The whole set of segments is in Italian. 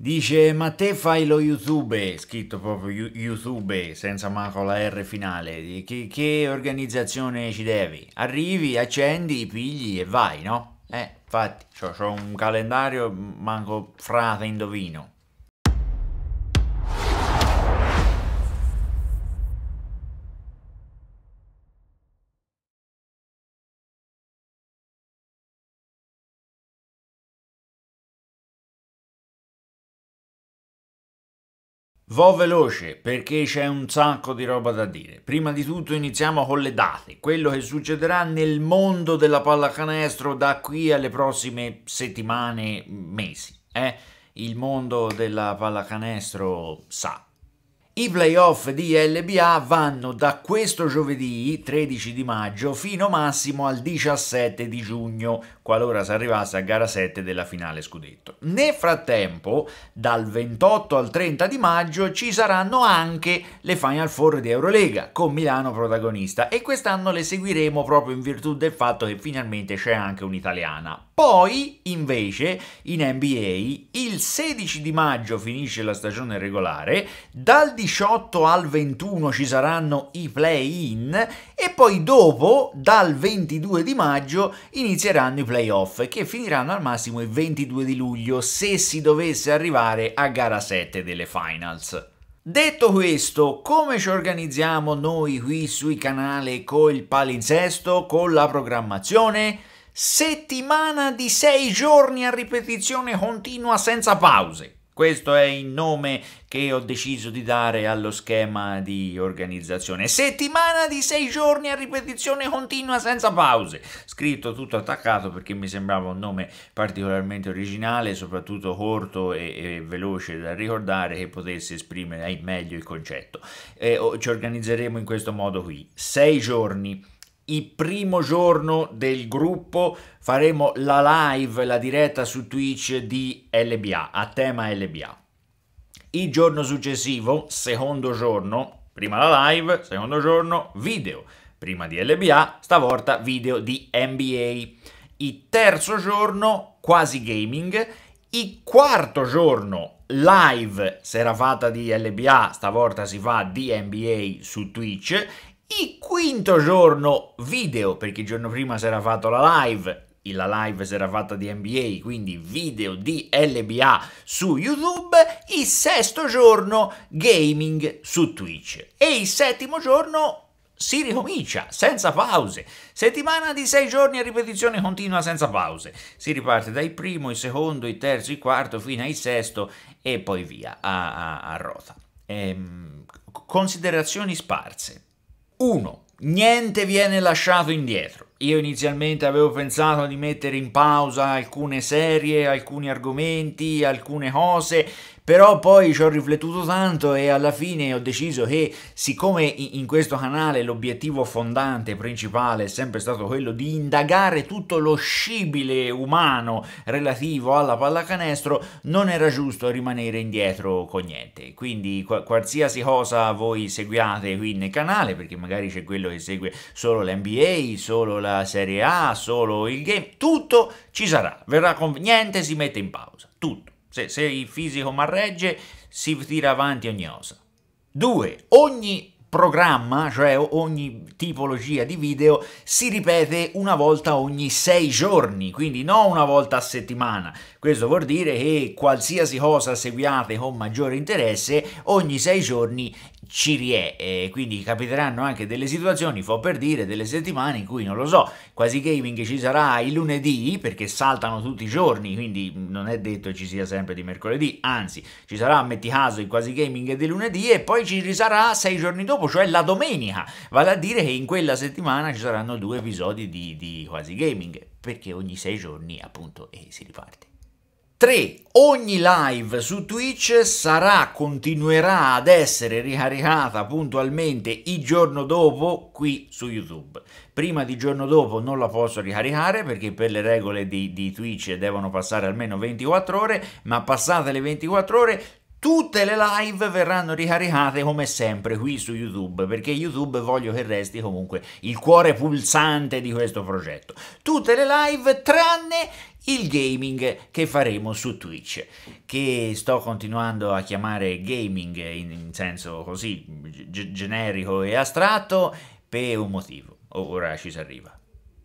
Dice, ma te fai lo YouTube, scritto proprio YouTube, senza manco la R finale, che, che, organizzazione ci devi? Arrivi, accendi, pigli e vai, no? Eh, infatti, ho un calendario, manco frate indovino. Vo veloce perché c'è un sacco di roba da dire. Prima di tutto iniziamo con le date, quello che succederà nel mondo della pallacanestro da qui alle prossime settimane, mesi. Eh? Il mondo della pallacanestro sa, i playoff di LBA vanno da questo giovedì 13 di maggio fino massimo al 17 di giugno, qualora si arrivasse a gara 7 della finale scudetto. Nel frattempo, dal 28 al 30 di maggio ci saranno anche le Final Four di Eurolega con Milano protagonista e quest'anno le seguiremo proprio in virtù del fatto che finalmente c'è anche un'italiana. Poi, invece, in NBA, il 16 di maggio finisce la stagione regolare, dal 18 al 21 ci saranno i play-in e poi dopo, dal 22 di maggio, inizieranno i play-off che finiranno al massimo il 22 di luglio se si dovesse arrivare a gara 7 delle finals. Detto questo, come ci organizziamo noi qui sui canali col palinsesto, con la programmazione? settimana di sei giorni a ripetizione continua senza pause. Questo è il nome che ho deciso di dare allo schema di organizzazione. Settimana di sei giorni a ripetizione continua senza pause. Scritto tutto attaccato perché mi sembrava un nome particolarmente originale, soprattutto corto e, e veloce da ricordare che potesse esprimere al meglio il concetto. E eh, ci organizzeremo in questo modo qui. Sei giorni il primo giorno del gruppo faremo la live, la diretta su Twitch di LBA, a tema LBA. Il giorno successivo, secondo giorno, prima la live, secondo giorno video, prima di LBA, stavolta video di NBA. Il terzo giorno, quasi gaming, il quarto giorno live sera fatta di LBA, stavolta si fa di NBA su Twitch il quinto giorno video, perché il giorno prima si era fatto la live, la live si era fatta di NBA, quindi video di LBA su YouTube, il sesto giorno gaming su Twitch e il settimo giorno si ricomincia senza pause. Settimana di sei giorni a ripetizione continua senza pause. Si riparte dal primo, il secondo, il terzo, il quarto fino al sesto e poi via a, a, a rota. Ehm, considerazioni sparse 1. Niente viene lasciato indietro. Io inizialmente avevo pensato di mettere in pausa alcune serie, alcuni argomenti, alcune cose, però poi ci ho riflettuto tanto e alla fine ho deciso che siccome in questo canale l'obiettivo fondante principale è sempre stato quello di indagare tutto lo scibile umano relativo alla pallacanestro, non era giusto rimanere indietro con niente. Quindi qualsiasi cosa voi seguiate qui nel canale, perché magari c'è quello che segue solo l'NBA, solo la Serie A, solo il game, tutto ci sarà, verrà con niente si mette in pausa, tutto se, se il fisico marregge si tira avanti ogni cosa. Due, ogni programma, cioè ogni tipologia di video, si ripete una volta ogni sei giorni, quindi non una volta a settimana. Questo vuol dire che qualsiasi cosa seguiate con maggiore interesse, ogni sei giorni ci rie, eh, quindi capiteranno anche delle situazioni, fo per dire, delle settimane in cui non lo so, quasi gaming ci sarà il lunedì perché saltano tutti i giorni, quindi non è detto ci sia sempre di mercoledì, anzi ci sarà, metti caso, il quasi gaming di lunedì e poi ci risarà sei giorni dopo, cioè la domenica, vale a dire che in quella settimana ci saranno due episodi di, di quasi gaming, perché ogni sei giorni appunto eh, si riparte. 3. Ogni live su Twitch sarà, continuerà ad essere ricaricata puntualmente il giorno dopo qui su YouTube. Prima di giorno dopo non la posso ricaricare perché per le regole di, di Twitch devono passare almeno 24 ore, ma passate le 24 ore Tutte le live verranno ricaricate come sempre qui su YouTube perché YouTube voglio che resti comunque il cuore pulsante di questo progetto. Tutte le live tranne il gaming che faremo su Twitch, che sto continuando a chiamare gaming in, in senso così generico e astratto per un motivo. Ora ci si arriva.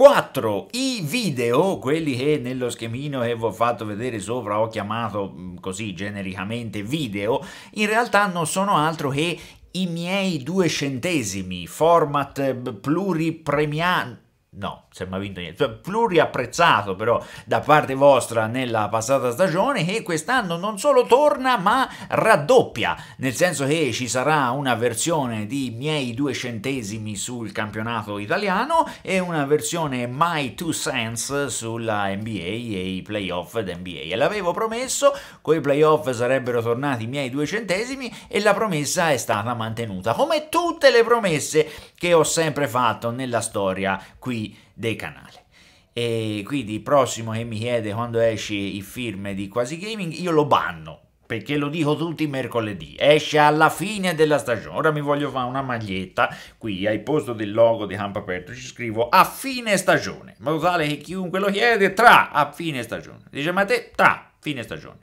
4. I video, quelli che nello schemino che vi ho fatto vedere sopra ho chiamato mm, così genericamente video, in realtà non sono altro che i miei due centesimi, format eh, pluripremiato No, si è mai vinto niente. Cioè, pluriapprezzato però da parte vostra nella passata stagione che quest'anno non solo torna ma raddoppia, nel senso che ci sarà una versione di miei due centesimi sul campionato italiano e una versione My Two Cents sulla NBA e i playoff d'NBA. E l'avevo promesso, coi playoff sarebbero tornati i miei due centesimi e la promessa è stata mantenuta. Come tutte le promesse che ho sempre fatto nella storia qui del canale. E quindi prossimo che mi chiede quando esce il film di Quasi Gaming, io lo banno, perché lo dico tutti i mercoledì, esce alla fine della stagione. Ora mi voglio fare una maglietta, qui al posto del logo di Campo Aperto ci scrivo a fine stagione, in modo tale che chiunque lo chiede tra a fine stagione. Dice ma te tra fine stagione.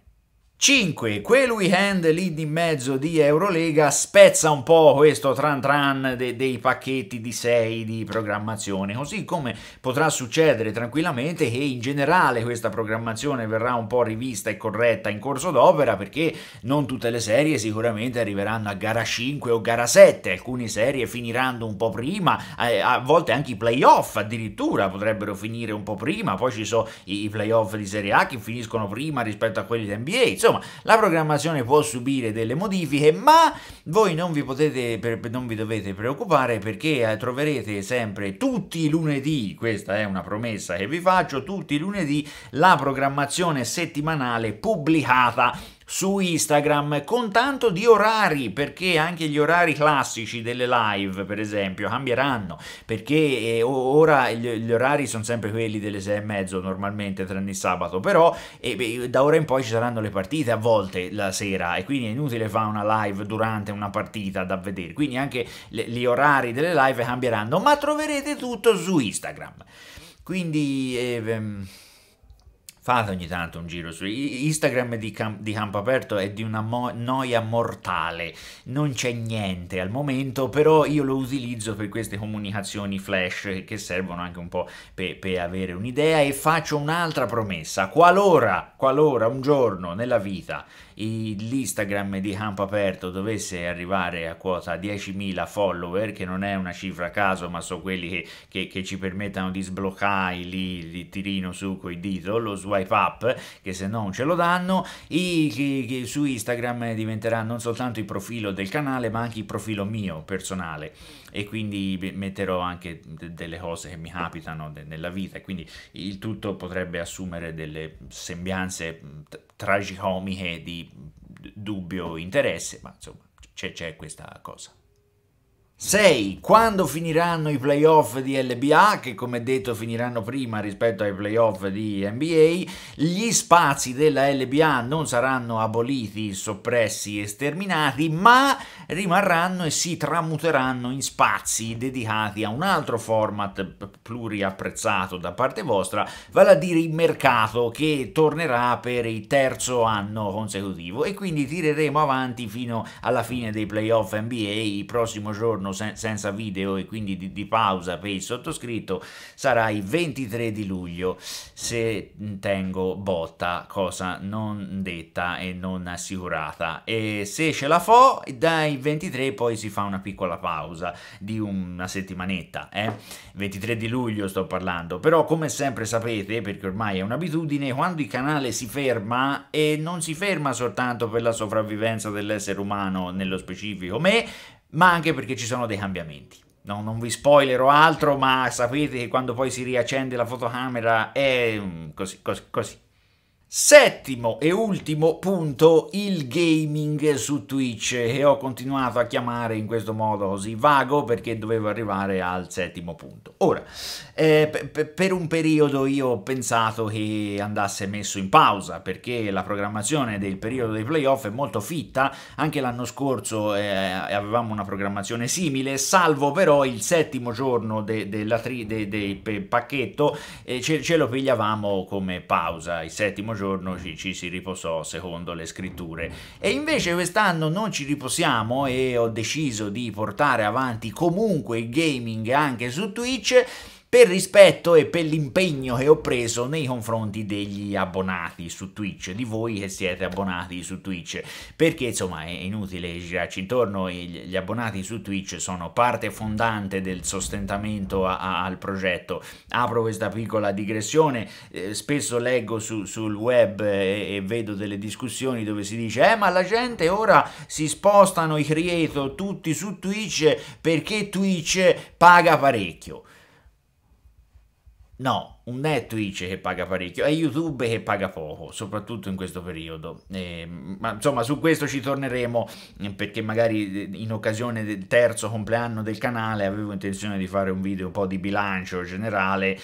5. Quel weekend lì di mezzo di Eurolega spezza un po' questo tran tran de dei pacchetti di 6 di programmazione, così come potrà succedere tranquillamente che in generale questa programmazione verrà un po' rivista e corretta in corso d'opera perché non tutte le serie sicuramente arriveranno a gara 5 o gara 7, alcune serie finiranno un po' prima, eh, a volte anche i playoff addirittura potrebbero finire un po' prima, poi ci sono i playoff di Serie A che finiscono prima rispetto a quelli di NBA, Insomma, la programmazione può subire delle modifiche, ma voi non vi, potete, non vi dovete preoccupare perché eh, troverete sempre tutti i lunedì, questa è una promessa che vi faccio, tutti i lunedì la programmazione settimanale pubblicata su Instagram con tanto di orari, perché anche gli orari classici delle live, per esempio, cambieranno, perché eh, ora gli, orari sono sempre quelli delle sei e mezzo normalmente, tranne il sabato, però eh, beh, da ora in poi ci saranno le partite a volte la sera e quindi è inutile fare una live durante una partita da vedere, quindi anche gli orari delle live cambieranno, ma troverete tutto su Instagram. Quindi... Eh, mm, fate ogni tanto un giro su Instagram di, cam- di campo aperto è di una mo- noia mortale, non c'è niente al momento, però io lo utilizzo per queste comunicazioni flash che servono anche un po' per pe avere un'idea e faccio un'altra promessa, qualora, qualora un giorno nella vita l'Instagram di Campo Aperto dovesse arrivare a quota 10.000 follower, che non è una cifra a caso, ma sono quelli che, che, che ci permettono di sbloccare lì il tirino su coi dito, lo swipe up, che se no non ce lo danno, i, che, che su Instagram diventerà non soltanto il profilo del canale, ma anche il profilo mio personale e quindi metterò anche delle cose che mi capitano nella vita e quindi il tutto potrebbe assumere delle sembianze tragicomiche di dubbio interesse, ma insomma c'è, c'è questa cosa. 6. Quando finiranno i playoff di LBA, che come detto finiranno prima rispetto ai playoff di NBA, gli spazi della LBA non saranno aboliti, soppressi e sterminati, ma rimarranno e si tramuteranno in spazi dedicati a un altro format pluriapprezzato da parte vostra, vale a dire il mercato che tornerà per il terzo anno consecutivo e quindi tireremo avanti fino alla fine dei playoff NBA il prossimo giorno giorno sen- senza video e quindi di, di pausa per il sottoscritto sarà il 23 di luglio se tengo botta, cosa non detta e non assicurata. E se ce la fo, dai 23 poi si fa una piccola pausa di una settimanetta, eh? 23 di luglio sto parlando, però come sempre sapete, perché ormai è un'abitudine, quando il canale si ferma e non si ferma soltanto per la sopravvivenza dell'essere umano nello specifico me, ma anche perché ci sono dei cambiamenti. No, non vi spoilerò altro, ma sapete che quando poi si riaccende la fotocamera è mm, così, così, così. Settimo e ultimo punto, il gaming su Twitch e ho continuato a chiamare in questo modo così vago perché dovevo arrivare al settimo punto. Ora, eh, per un periodo io ho pensato che andasse messo in pausa perché la programmazione del periodo dei playoff è molto fitta, anche l'anno scorso eh, avevamo una programmazione simile, salvo però il settimo giorno del de de de pacchetto eh, ce, ce lo pigliavamo come pausa, il settimo giorno ci, ci, si riposò secondo le scritture. E invece quest'anno non ci riposiamo e ho deciso di portare avanti comunque il gaming anche su Twitch per rispetto e per l'impegno che ho preso nei confronti degli abbonati su Twitch, di voi che siete abbonati su Twitch, perché insomma è inutile girarci intorno, gli abbonati su Twitch sono parte fondante del sostentamento a, a, al progetto. Apro questa piccola digressione, eh, spesso leggo su, sul web e, eh, e, vedo delle discussioni dove si dice eh ma la gente ora si spostano i creator tutti su Twitch perché Twitch paga parecchio. No. un Netflix che paga parecchio, e YouTube che paga poco, soprattutto in questo periodo. Eh, ma insomma, su questo ci torneremo eh, perché magari eh, in occasione del terzo compleanno del canale avevo intenzione di fare un video un po' di bilancio generale.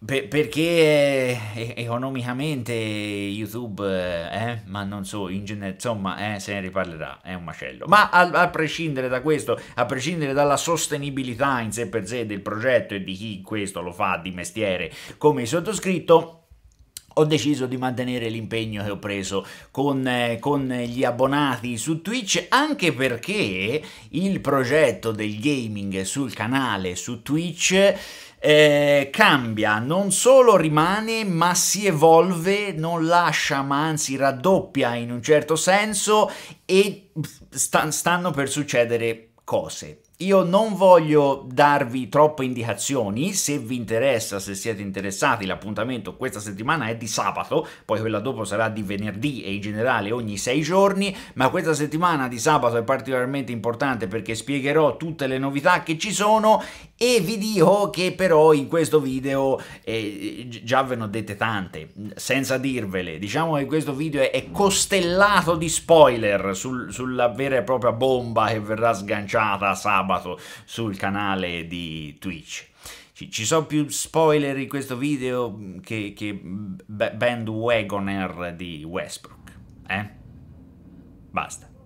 perché eh, economicamente YouTube, eh, ma non so, in genere, insomma, eh, se ne riparlerà, è un macello. Ma a, a, prescindere da questo, a prescindere dalla sostenibilità in sé per sé del progetto e di chi questo lo fa di mestiere, come sottoscritto ho deciso di mantenere l'impegno che ho preso con, eh, con, gli abbonati su Twitch, anche perché il progetto del gaming sul canale su Twitch eh, cambia, non solo rimane, ma si evolve, non lascia, ma anzi raddoppia in un certo senso e st stanno per succedere cose io non voglio darvi troppe indicazioni, se vi interessa, se siete interessati, l'appuntamento questa settimana è di sabato, poi quella dopo sarà di venerdì e in generale ogni sei giorni, ma questa settimana di sabato è particolarmente importante perché spiegherò tutte le novità che ci sono e vi dico che però in questo video eh, già ve ne ho dette tante, senza dirvele, diciamo che questo video è costellato di spoiler sul, sulla vera e propria bomba che verrà sganciata sabato sabato sul canale di Twitch. Ci sono più spoiler in questo video che, che bandwagoner di Westbrook, eh? Basta.